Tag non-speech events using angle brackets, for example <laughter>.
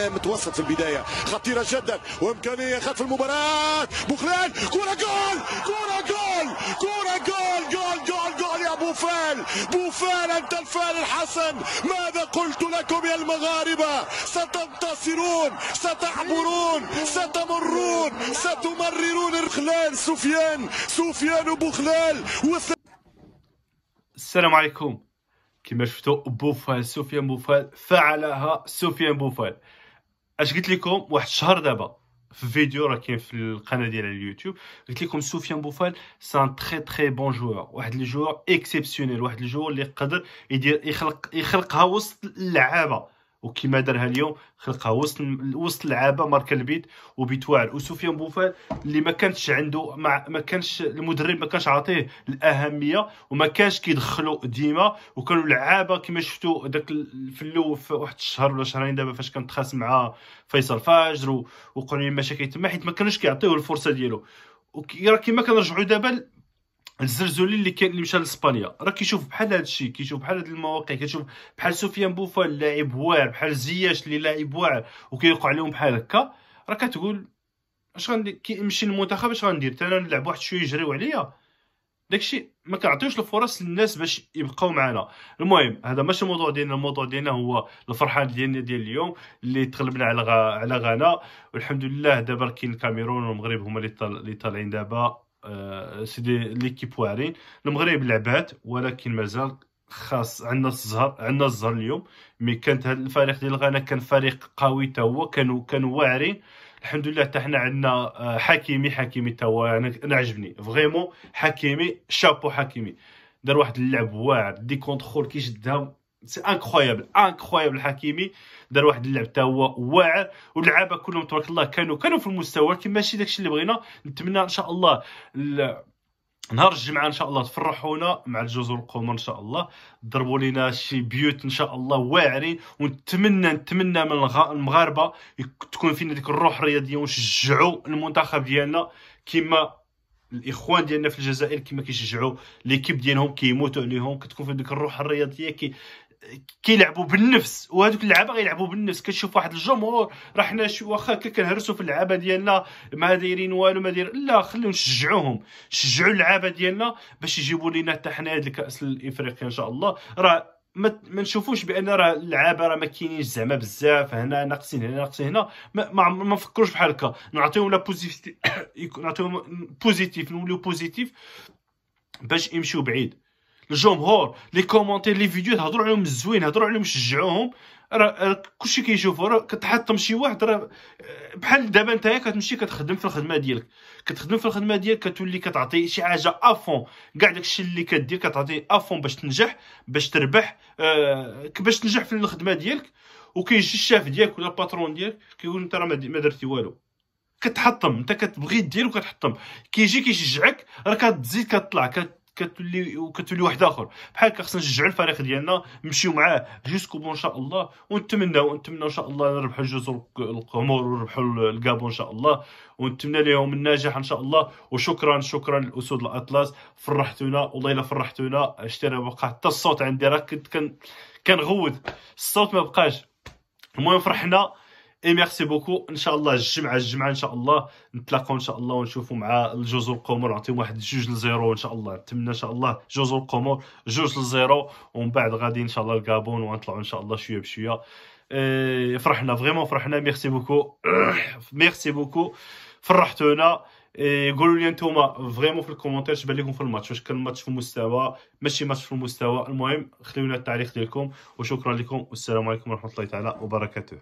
متوسط في البداية خطيرة جدا وإمكانية خلف المباراة بوخلال كورة جول كورة جول كورة جول جول جول جول يا بوفال بوفال أنت الفال الحسن ماذا قلت لكم يا المغاربة ستنتصرون ستعبرون ستمرون ستمررون الخلال سفيان سفيان بوخلال وث... السلام عليكم كما شفتوا بوفال سفيان بوفال فعلها سفيان بوفال اش قلت لكم واحد الشهر دابا في فيديو راه كاين في القناه ديال اليوتيوب قلت لكم سفيان بوفال سان تري تري بون جوور واحد الجوور اكسيبسيونيل واحد الجوور اللي قدر يدير يخلق يخلقها وسط اللعابه وكما دارها اليوم خلقها وسط وسط اللعابه ماركا البيت وبتواعد وسفيان بوفال اللي ما كانش عنده ما, كانش المدرب ما كانش عاطيه الاهميه وما كانش كيدخلو ديما وكانوا لعابه كما شفتوا داك في الاول في واحد الشهر ولا شهرين دابا فاش كنتخاص مع فيصل فاجر وقرين مشاكل تما حيت ما كانوش كيعطيوه الفرصه ديالو راه كما كنرجعوا دابا الزرزولي اللي كان اللي مشى لاسبانيا راه كيشوف بحال هذا الشيء كيشوف بحال هذه المواقع كتشوف بحال سفيان بوفال لاعب واعر بحال زياش اللي لاعب واعر وكيوقع عليهم بحال هكا راه كتقول اش غندير كنمشي للمنتخب اش غندير حتى انا نلعب واحد شويه يجريو عليا داكشي ما كنعطيوش الفرص للناس باش يبقاو معنا المهم هذا ماشي الموضوع ديالنا الموضوع ديالنا هو الفرحان ديالنا ديال اليوم اللي تغلبنا على غ... على غانا والحمد لله دابا كاين الكاميرون والمغرب هما اللي طالعين دابا آه، سيدي ليكيب واعرين المغرب لعبات ولكن مازال خاص عندنا الزهر عندنا الزهر اليوم مي كانت هذا الفريق ديال غانا كان فريق قوي تا هو كانوا كانوا واعرين الحمد لله حتى حنا عندنا آه، حكيمي حكيمي تا هو انا عجبني فريمون حكيمي شابو حكيمي دار واحد اللعب واعر دي كونترول كيشدها سي انكرويبل انكرويبل حكيمي دار واحد اللعب تا هو واعر واللعابه كلهم تبارك الله كانوا كانوا في المستوى كي ماشي داكشي اللي بغينا نتمنى ان شاء الله نهار الجمعه ان شاء الله تفرحونا مع الجزر القمر ان شاء الله ضربوا لنا شي بيوت ان شاء الله واعرين ونتمنى نتمنى من المغاربه تكون فينا ديك الروح الرياضيه ونشجعوا المنتخب ديالنا كما الاخوان ديالنا في الجزائر كما كيشجعوا ليكيب ديالهم كيموتوا عليهم كتكون في ديك الروح الرياضيه كي كيلعبوا بالنفس وهذوك اللعابه غيلعبوا بالنفس كتشوف واحد الجمهور راه حنا واخا كنهرسوا في اللعابه ديالنا ما دايرين والو ما داير لا خليو نشجعوهم شجعوا اللعابه ديالنا باش يجيبوا لنا حتى حنا هذا الكاس الافريقي ان شاء الله راه ما, ما نشوفوش بان راه اللعابه راه ما كاينينش زعما بزاف هنا ناقصين هنا ناقصين هنا ما ما, ما نفكروش بحال هكا نعطيهم لا بوزيتيف <coughs> نعطيهم بوزيتيف نوليو بوزيتيف باش يمشيو بعيد الجمهور لي كومونتير لي فيديو تهضروا عليهم الزوين هضروا عليهم شجعوهم راه كلشي كيشوفو راه كتحطم شي واحد راه آه، بحال دابا نتايا كتمشي كتخدم في الخدمه ديالك كتخدم في الخدمه ديالك كتولي كتعطي شي حاجه افون كاع داكشي اللي كدير كتعطي افون باش تنجح باش تربح آه باش تنجح في الخدمه ديالك وكيجي الشاف ديالك ولا الباترون ديالك كيقول انت راه ما درتي والو كتحطم انت كتبغي دير وكتحطم كيجي كيشجعك راه كتزيد كتطلع كت كتولي وكتولي واحد اخر بحال هكا خصنا نشجعوا الفريق ديالنا نمشيو معاه جوسكو بو ان شاء الله ونتمناو نتمناو ان شاء الله نربحوا جوج القمر ونربحوا الكابو ان شاء الله ونتمنى لهم النجاح ان شاء الله وشكرا شكرا لاسود الاطلس فرحتونا والله الا فرحتونا شتي راه بقى حتى الصوت عندي راه كنت كنغوت الصوت ما بقاش المهم فرحنا اي ميرسي بوكو ان شاء الله الجمعه الجمعه ان شاء الله نتلاقاو ان شاء الله ونشوفوا مع الجزر القمر نعطيهم واحد جوج لزيرو ان شاء الله نتمنى ان شاء الله جزر القمر جوج لزيرو ومن بعد غادي ان شاء الله الكابون ونطلعوا ان شاء الله شويه بشويه إيه فرحنا فريمون فرحنا ميرسي بوكو ميرسي بوكو فرحتونا قولوا لي نتوما فريمون في الكومونتير اش بان لكم في الماتش واش كان الماتش في المستوى ماشي ماتش في المستوى المهم خليونا التعليق ديالكم وشكرا لكم والسلام عليكم ورحمه الله تعالى وبركاته